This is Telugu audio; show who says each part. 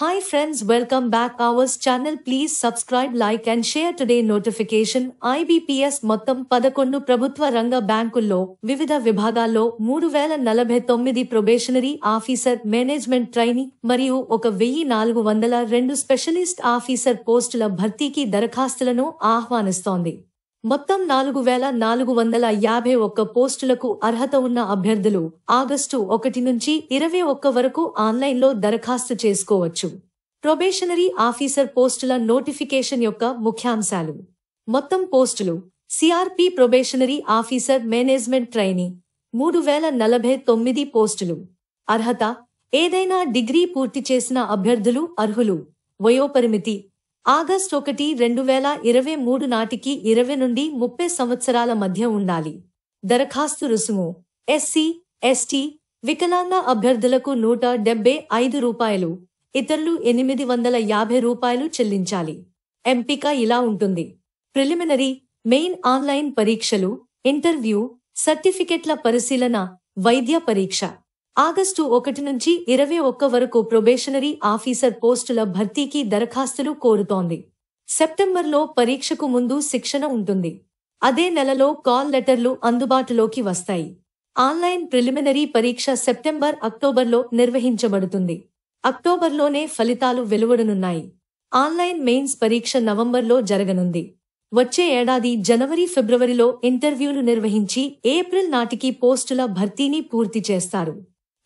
Speaker 1: hi friends welcome back ours channel please subscribe like and share today notification IBPS మొత్తం పదకొండు ప్రభుత్వ రంగ బ్యాంకుల్లో వివిధ విభాగాల్లో మూడు వేల నలభై తొమ్మిది ప్రొబేషనరీ ఆఫీసర్ మేనేజ్మెంట్ ట్రైనింగ్ మరియు ఒక వెయ్యి నాలుగు వందల రెండు స్పెషలిస్ట్ ఆఫీసర్ పోస్టుల భర్తీకి దరఖాస్తులను ఆహ్వానిస్తోంది మొత్తం నాలుగు వేల నాలుగు వందల యాభై ఒక్క పోస్టులకు అర్హత ఉన్న అభ్యర్థులు ఆగస్టు ఒకటి నుంచి ఇరవై ఒక్క వరకు ఆన్లైన్లో దరఖాస్తు చేసుకోవచ్చు ప్రొబేషనరీ ఆఫీసర్ పోస్టుల నోటిఫికేషన్ యొక్క ముఖ్యాంశాలు మొత్తం పోస్టులు CRP probationary officer management training మూడు వేల నలభై తొమ్మిది పోస్టులు అర్హత ఏదైనా డిగ్రీ పూర్తి చేసిన అభ్యర్థులు అర్హులు వయోపరిమితి ఆగస్టు ఒకటి రెండు వేల ఇరవై మూడు నాటికి ఇరవై నుండి ముప్పై సంవత్సరాల మధ్య ఉండాలి దరఖాస్తు రుసుము ఎస్సీ ఎస్టీ వికలాంగ అభ్యర్థులకు నూట డెబ్బై ఐదు రూపాయలు ఇతరులు ఎనిమిది వందల యాభై రూపాయలు చెల్లించాలి ఎంపిక ఇలా ఉంటుంది ప్రిలిమినరీ మెయిన్ ఆన్లైన్ పరీక్షలు ఇంటర్వ్యూ సర్టిఫికెట్ల పరిశీలన వైద్య పరీక్ష ఆగస్టు ఒకటి నుంచి ఇరవై ఒక్క వరకు ప్రొబేషనరీ ఆఫీసర్ పోస్టుల భర్తీకి దరఖాస్తులు కోరుతోంది సెప్టెంబర్లో పరీక్షకు ముందు శిక్షణ ఉంటుంది అదే నెలలో కాల్ లెటర్లు అందుబాటులోకి వస్తాయి ఆన్లైన్ ప్రిలిమినరీ పరీక్ష సెప్టెంబర్ అక్టోబర్లో నిర్వహించబడుతుంది అక్టోబర్లోనే ఫలితాలు వెలువడనున్నాయి ఆన్లైన్ మెయిన్స్ పరీక్ష నవంబర్లో జరగనుంది వచ్చే ఏడాది జనవరి ఫిబ్రవరిలో ఇంటర్వ్యూలు నిర్వహించి ఏప్రిల్ నాటికి పోస్టుల భర్తీని పూర్తి చేస్తారు